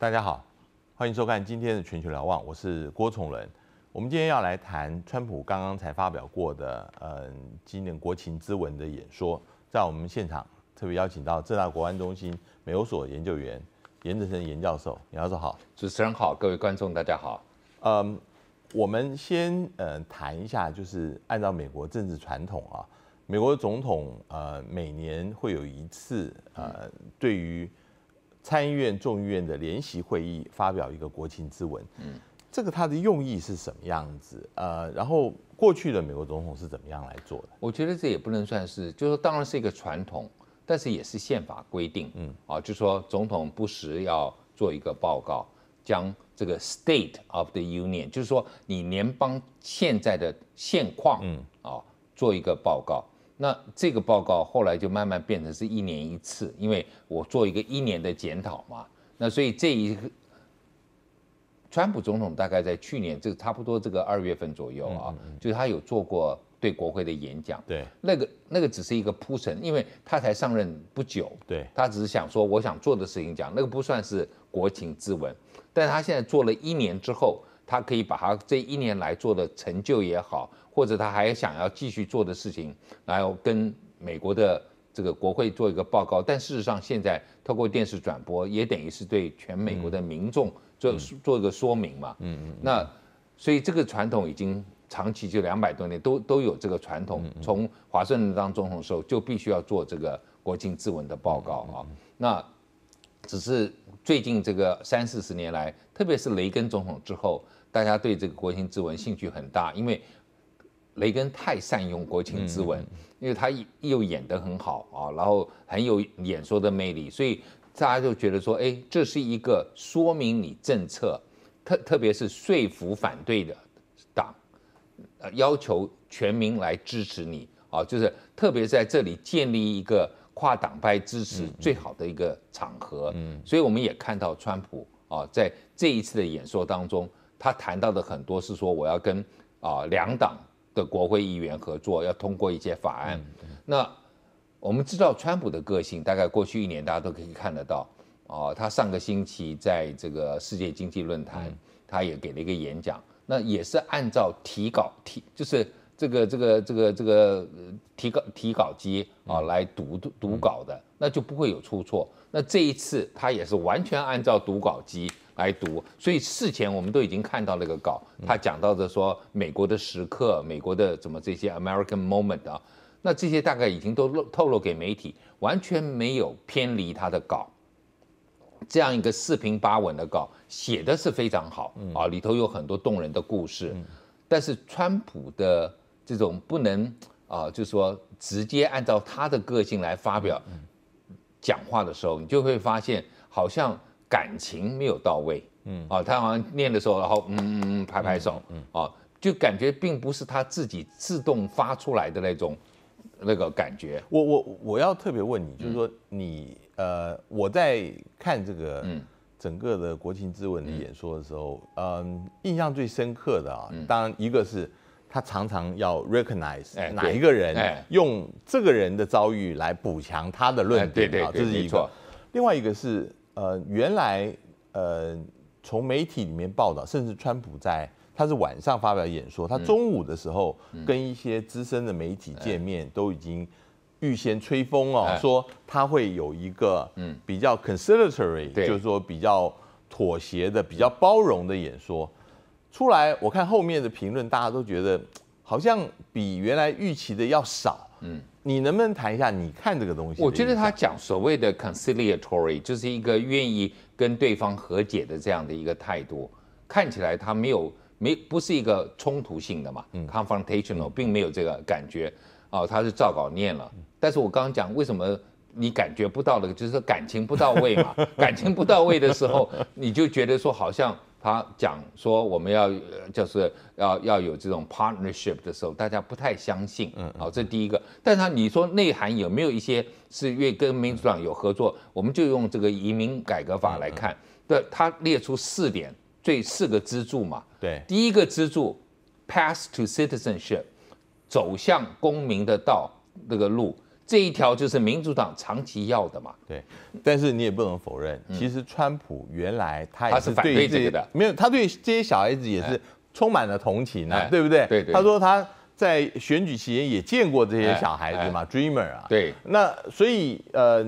大家好，欢迎收看今天的《全球瞭望》，我是郭崇仁。我们今天要来谈川普刚刚才发表过的呃今年国情之文的演说，在我们现场特别邀请到浙大国安中心美欧所研究员严哲生严教授。严教授好，主持人好，各位观众大家好。嗯，我们先呃谈一下，就是按照美国政治传统啊，美国总统呃每年会有一次呃对于。参议院、众议院的联席会议发表一个国情之文，嗯，这个它的用意是什么样子？呃，然后过去的美国总统是怎么样来做的？我觉得这也不能算是，就是说，当然是一个传统，但是也是宪法规定，嗯，啊，就说总统不时要做一个报告，将这个 State of the Union，就是说你联邦现在的现况，嗯，啊，做一个报告。那这个报告后来就慢慢变成是一年一次，因为我做一个一年的检讨嘛。那所以这一个，川普总统大概在去年这个差不多这个二月份左右啊，就是他有做过对国会的演讲。对，那个那个只是一个铺陈，因为他才上任不久。对，他只是想说我想做的事情讲，那个不算是国情咨文。但他现在做了一年之后。他可以把他这一年来做的成就也好，或者他还想要继续做的事情，来跟美国的这个国会做一个报告。但事实上，现在透过电视转播，也等于是对全美国的民众做做一个说明嘛。嗯嗯。那所以这个传统已经长期就两百多年，都都有这个传统。从华盛顿当总统的时候，就必须要做这个国情咨文的报告啊。那只是最近这个三四十年来，特别是雷根总统之后。大家对这个国情之文兴趣很大，因为雷根太善用国情之文，因为他又演的很好啊，然后很有演说的魅力，所以大家就觉得说，哎，这是一个说明你政策，特特别是说服反对的党，呃，要求全民来支持你啊，就是特别在这里建立一个跨党派支持最好的一个场合。嗯，所以我们也看到川普啊，在这一次的演说当中。他谈到的很多是说我要跟啊两党的国会议员合作，要通过一些法案。那我们知道，川普的个性，大概过去一年大家都可以看得到。哦，他上个星期在这个世界经济论坛，他也给了一个演讲，那也是按照提稿提，就是这个这个这个这个提稿提稿机啊来读读稿的，那就不会有出错。那这一次他也是完全按照读稿机。来读，所以事前我们都已经看到那个稿，他讲到的说美国的时刻，美国的怎么这些 American moment 啊，那这些大概已经都透露给媒体，完全没有偏离他的稿，这样一个四平八稳的稿，写的是非常好啊，里头有很多动人的故事，但是川普的这种不能啊，就是说直接按照他的个性来发表讲话的时候，你就会发现好像。感情没有到位，嗯哦，他好像念的时候，然后嗯嗯嗯，拍拍手，嗯哦，就感觉并不是他自己自动发出来的那种，那个感觉。我我我要特别问你，就是说你呃，我在看这个整个的国情之文的演说的时候，嗯，印象最深刻的啊，当然一个是他常常要 recognize 哪一个人用这个人的遭遇来补强他的论点啊，这是一个，另外一个是。呃，原来呃，从媒体里面报道，甚至川普在他是晚上发表演说，他中午的时候跟一些资深的媒体见面，都已经预先吹风哦，说他会有一个嗯比较 conciliatory，就是说比较妥协的、比较包容的演说出来。我看后面的评论，大家都觉得好像比原来预期的要少，嗯。你能不能谈一下？你看这个东西，我觉得他讲所谓的 conciliatory，就是一个愿意跟对方和解的这样的一个态度。看起来他没有没不是一个冲突性的嘛，confrontational 并没有这个感觉。哦，他是照稿念了。但是我刚刚讲为什么你感觉不到的，就是感情不到位嘛。感情不到位的时候，你就觉得说好像。他讲说我们要就是要要有这种 partnership 的时候，大家不太相信，嗯，好，这第一个。但是你说内涵有没有一些是越跟民主党有合作，我们就用这个移民改革法来看，对，他列出四点，最四个支柱嘛，对，第一个支柱 p a s s to citizenship，走向公民的道那个路。这一条就是民主党长期要的嘛，对。但是你也不能否认，其实川普原来他他是反对这个的，没有，他对这些小孩子也是充满了同情啊，对不对？对对。他说他在选举期间也见过这些小孩子嘛，Dreamer 啊。对。那所以呃，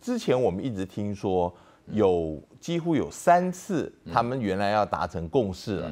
之前我们一直听说有几乎有三次，他们原来要达成共识了。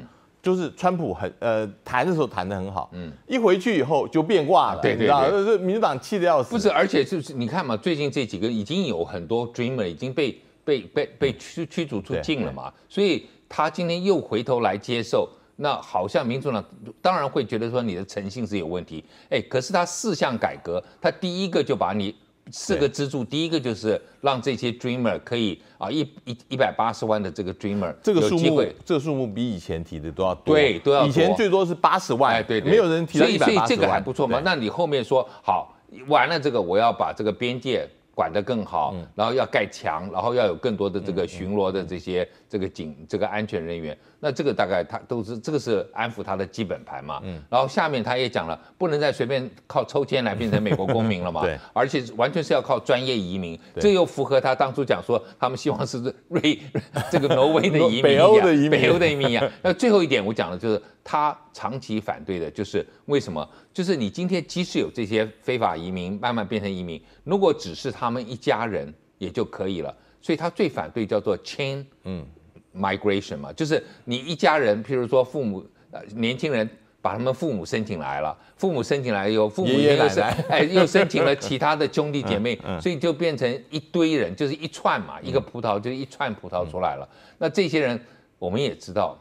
就是川普很呃谈的时候谈的很好，嗯，一回去以后就变卦了，对对对，这是民主党气得要死。不是，而且就是你看嘛，最近这几个已经有很多 dreamer 已经被被被被驱驱逐出境了嘛，所以他今天又回头来接受，那好像民主党当然会觉得说你的诚信是有问题，哎，可是他四项改革，他第一个就把你。四个支柱，第一个就是让这些 dreamer 可以啊，一一一百八十万的这个 dreamer 这个数目，这个数目比以前提的都要多，对，都要。以前最多是八十万，哎，对，没有人提到一百八十万，所以这个还不错嘛。那你后面说好完了这个，我要把这个边界管得更好，然后要盖墙，然后要有更多的这个巡逻的这些这个警这个安全人员。那这个大概他都是这个是安抚他的基本盘嘛，嗯，然后下面他也讲了，不能再随便靠抽签来变成美国公民了嘛，对，而且完全是要靠专业移民，这又符合他当初讲说他们希望是瑞 这个挪威的移民，北欧的移民，北欧的移民呀。那最后一点我讲的就是他长期反对的就是为什么？就是你今天即使有这些非法移民慢慢变成移民，如果只是他们一家人也就可以了，所以他最反对叫做 chain，嗯。migration 嘛，就是你一家人，譬如说父母，呃，年轻人把他们父母申请来了，父母申请来，有父母爷爷奶奶，又申请了其他的兄弟姐妹，所以就变成一堆人，就是一串嘛，一个葡萄就一串葡萄出来了。那这些人，我们也知道，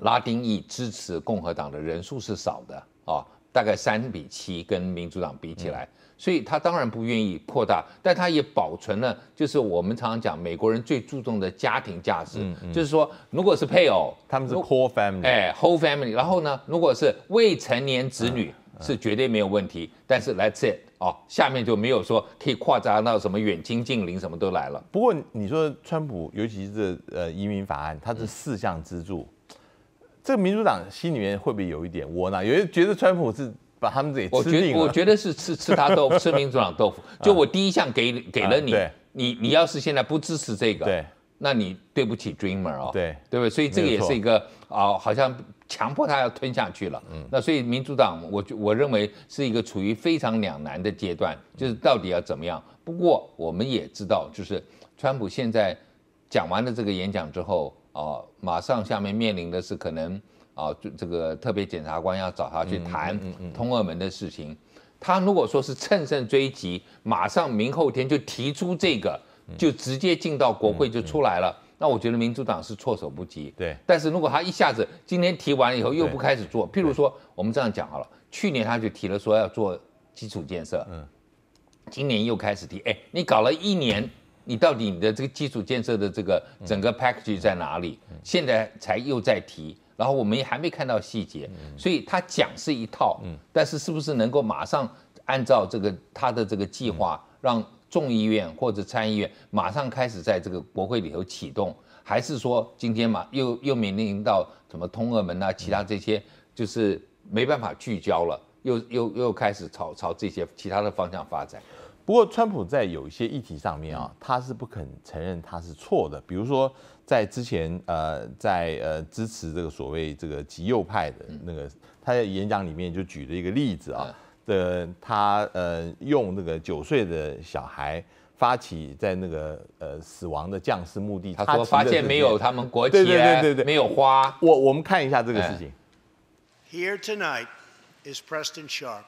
拉丁裔支持共和党的人数是少的啊，大概三比七跟民主党比起来。所以他当然不愿意扩大，但他也保存了，就是我们常常讲美国人最注重的家庭价值，就是说，如果是配偶，他们是 core family，哎，whole family，然后呢，如果是未成年子女，是绝对没有问题，但是 that's it，哦，下面就没有说可以扩张到什么远亲近邻，什么都来了。不过你说川普，尤其是呃移民法案，他是四项支柱，这个民主党心里面会不会有一点窝囊？有人觉得川普是？把他们自己，我觉我觉得是吃吃他豆，腐，吃民主党豆腐。就我第一项给给了你，你你要是现在不支持这个，那你对不起 Dreamer 哦，对对不对？所以这个也是一个啊，好像强迫他要吞下去了。嗯，那所以民主党，我我认为是一个处于非常两难的阶段，就是到底要怎么样？不过我们也知道，就是川普现在讲完了这个演讲之后啊，马上下面面临的是可能。啊，这这个特别检察官要找他去谈通俄门的事情，他如果说是乘胜追击，马上明后天就提出这个，就直接进到国会就出来了，那我觉得民主党是措手不及。对，但是如果他一下子今天提完了以后又不开始做，譬如说我们这样讲好了，去年他就提了说要做基础建设，嗯，今年又开始提，哎，你搞了一年，你到底你的这个基础建设的这个整个 package 在哪里？现在才又在提。然后我们也还没看到细节，所以他讲是一套，但是是不是能够马上按照这个他的这个计划，让众议院或者参议院马上开始在这个国会里头启动，还是说今天嘛又又面临到什么通俄门啊，其他这些就是没办法聚焦了，又又又开始朝朝这些其他的方向发展。不过川普在有一些议题上面啊，他是不肯承认他是错的，比如说。在之前，呃，在呃支持这个所谓这个极右派的那个，他在演讲里面就举了一个例子啊，的他呃用那个九岁的小孩发起在那个呃死亡的将士墓地，他说发现没有他们国对对对对对没有花，我我们看一下这个事情。Here tonight is Preston Sharp,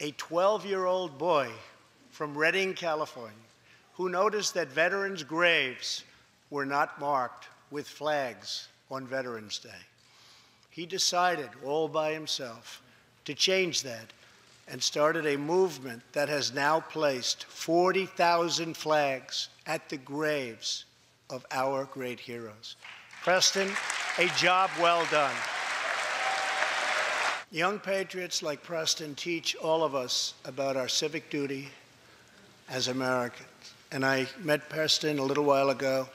a 12-year-old boy from Redding, California, who noticed that veterans' graves. were not marked with flags on Veterans Day. He decided all by himself to change that and started a movement that has now placed 40,000 flags at the graves of our great heroes. Preston, a job well done. Young patriots like Preston teach all of us about our civic duty as Americans. And I met Preston a little while ago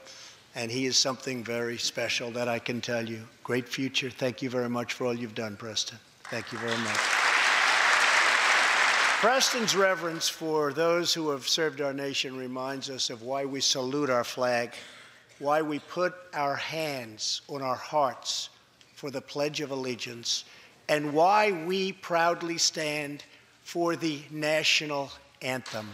and he is something very special that I can tell you. Great future. Thank you very much for all you've done, Preston. Thank you very much. Preston's reverence for those who have served our nation reminds us of why we salute our flag, why we put our hands on our hearts for the Pledge of Allegiance, and why we proudly stand for the national anthem.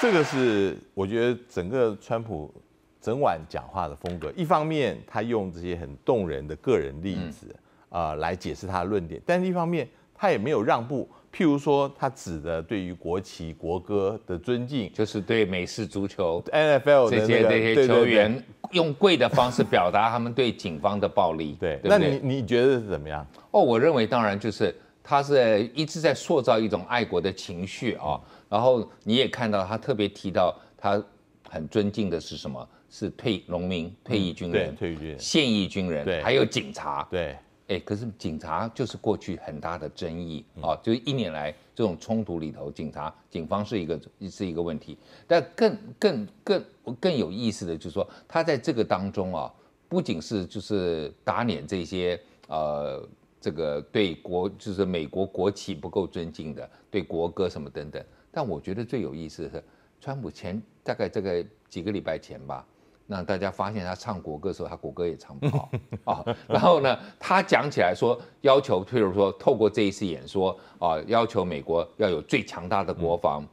这个是我觉得整个川普整晚讲话的风格。一方面，他用这些很动人的个人例子啊来解释他的论点；但是一方面，他也没有让步。譬如说，他指的对于国旗、国歌的尊敬，就是对美式足球 （NFL） 这些这些球员用跪的方式表达他们对警方的暴力。对，那你你觉得是怎么样？哦，我认为当然就是。他是一直在塑造一种爱国的情绪啊，然后你也看到他特别提到他很尊敬的是什么？是退农民、退役军人、退役军人、现役军人，还有警察。对，哎，可是警察就是过去很大的争议啊，就是一年来这种冲突里头，警察、警方是一个是一个问题。但更更更更有意思的就是说，他在这个当中啊，不仅是就是打脸这些呃。这个对国就是美国国旗不够尊敬的，对国歌什么等等。但我觉得最有意思的是，川普前大概这个几个礼拜前吧，那大家发现他唱国歌的时候，他国歌也唱不好啊。然后呢，他讲起来说，要求譬如说，透过这一次演说啊，要求美国要有最强大的国防，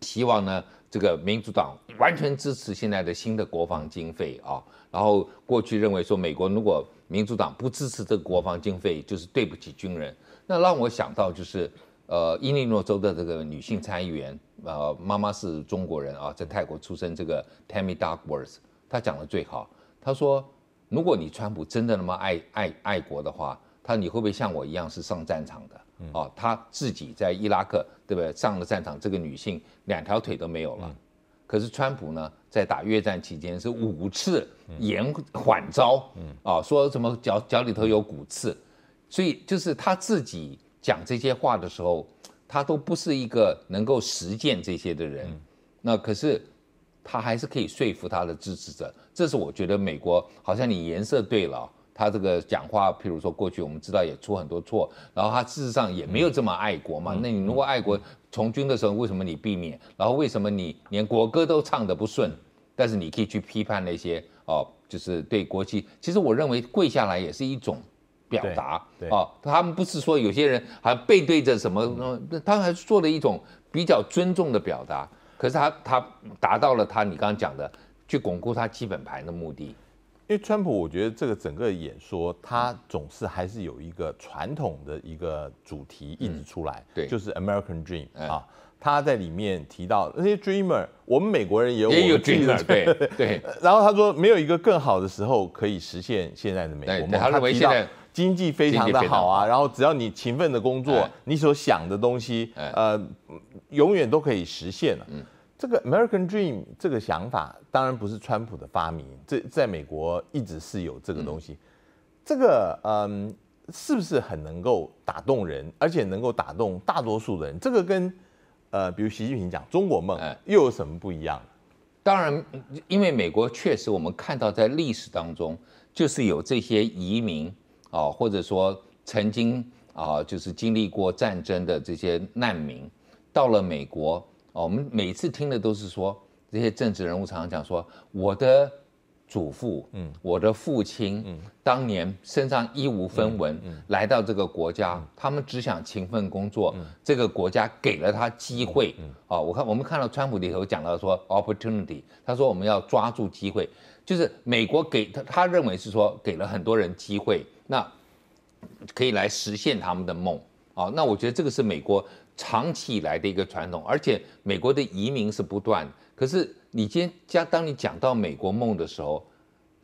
希望呢这个民主党完全支持现在的新的国防经费啊。然后过去认为说，美国如果民主党不支持这个国防经费，就是对不起军人。那让我想到就是，呃，伊利诺州的这个女性参议员，呃，妈妈是中国人啊，在泰国出生。这个 Tammy Duckworth，她讲的最好。她说，如果你川普真的那么爱爱爱国的话，他说你会不会像我一样是上战场的？哦，她自己在伊拉克，对不对？上了战场，这个女性两条腿都没有了。可是川普呢，在打越战期间是五次延缓招，啊，说什么脚脚里头有骨刺，所以就是他自己讲这些话的时候，他都不是一个能够实践这些的人。那可是他还是可以说服他的支持者，这是我觉得美国好像你颜色对了。他这个讲话，譬如说过去我们知道也出很多错，然后他事实上也没有这么爱国嘛。那你如果爱国从军的时候，为什么你避免？然后为什么你连国歌都唱得不顺？但是你可以去批判那些哦，就是对国际。其实我认为跪下来也是一种表达啊。他们不是说有些人还背对着什么呢？他还是做了一种比较尊重的表达。可是他他达到了他你刚刚讲的去巩固他基本盘的目的。因为川普，我觉得这个整个演说，他总是还是有一个传统的一个主题一直出来，对，就是 American Dream 啊。他在里面提到那些 Dreamer，我们美国人也有 Dreamer，对对。然后他说没有一个更好的时候可以实现现在的美国梦。他认为经济非常的好啊，然后只要你勤奋的工作，你所想的东西，呃，永远都可以实现了。这个 American Dream 这个想法当然不是川普的发明，这在美国一直是有这个东西。这个嗯，是不是很能够打动人，而且能够打动大多数人？这个跟呃，比如习近平讲中国梦又有什么不一样？当然，因为美国确实我们看到在历史当中，就是有这些移民啊，或者说曾经啊，就是经历过战争的这些难民到了美国。哦，我们每次听的都是说，这些政治人物常常讲说，我的祖父，嗯，我的父亲，嗯，当年身上一无分文，来到这个国家，他们只想勤奋工作，这个国家给了他机会，哦，我看我们看到川普里头讲到说，opportunity，他说我们要抓住机会，就是美国给他，他认为是说给了很多人机会，那可以来实现他们的梦，啊，那我觉得这个是美国。长期以来的一个传统，而且美国的移民是不断。可是你今天讲，当你讲到美国梦的时候，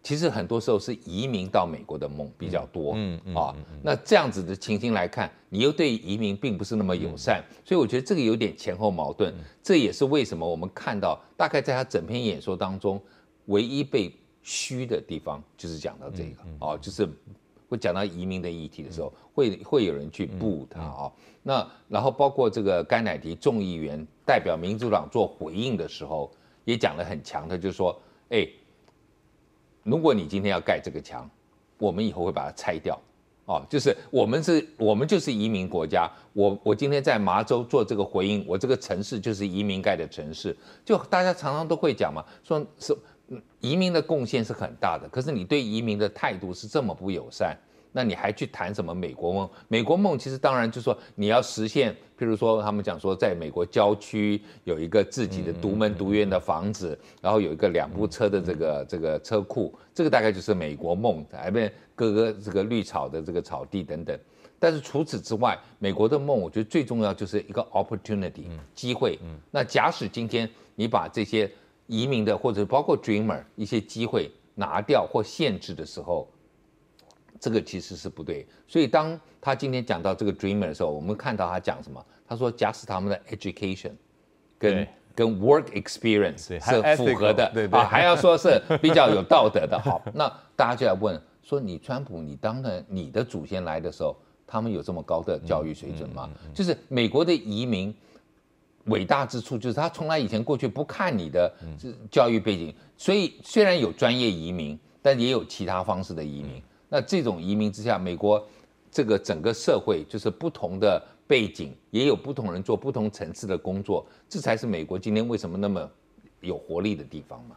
其实很多时候是移民到美国的梦比较多。嗯啊，那这样子的情形来看，你又对移民并不是那么友善，所以我觉得这个有点前后矛盾。这也是为什么我们看到，大概在他整篇演说当中，唯一被虚的地方就是讲到这个哦，就是。会讲到移民的议题的时候，会会有人去布他啊。那然后包括这个甘乃迪众议员代表民主党做回应的时候，也讲得很强，他就说：“哎，如果你今天要盖这个墙，我们以后会把它拆掉。”哦，就是我们是我们就是移民国家。我我今天在麻州做这个回应，我这个城市就是移民盖的城市。就大家常常都会讲嘛，说是。移民的贡献是很大的，可是你对移民的态度是这么不友善，那你还去谈什么美国梦？美国梦其实当然就说你要实现，譬如说他们讲说，在美国郊区有一个自己的独门独院的房子，然后有一个两部车的这个这个车库，这个大概就是美国梦，哎，各个这个绿草的这个草地等等。但是除此之外，美国的梦我觉得最重要就是一个 opportunity，机会。那假使今天你把这些。移民的，或者包括 Dreamer 一些机会拿掉或限制的时候，这个其实是不对。所以当他今天讲到这个 Dreamer 的时候，我们看到他讲什么？他说：“假使他们的 education 跟跟 work experience 是符合的，还要说是比较有道德的。”好，那大家就要问说：你川普，你当了你的祖先来的时候，他们有这么高的教育水准吗？就是美国的移民。伟大之处就是他从来以前过去不看你的教育背景，所以虽然有专业移民，但也有其他方式的移民。那这种移民之下，美国这个整个社会就是不同的背景，也有不同人做不同层次的工作，这才是美国今天为什么那么有活力的地方嘛。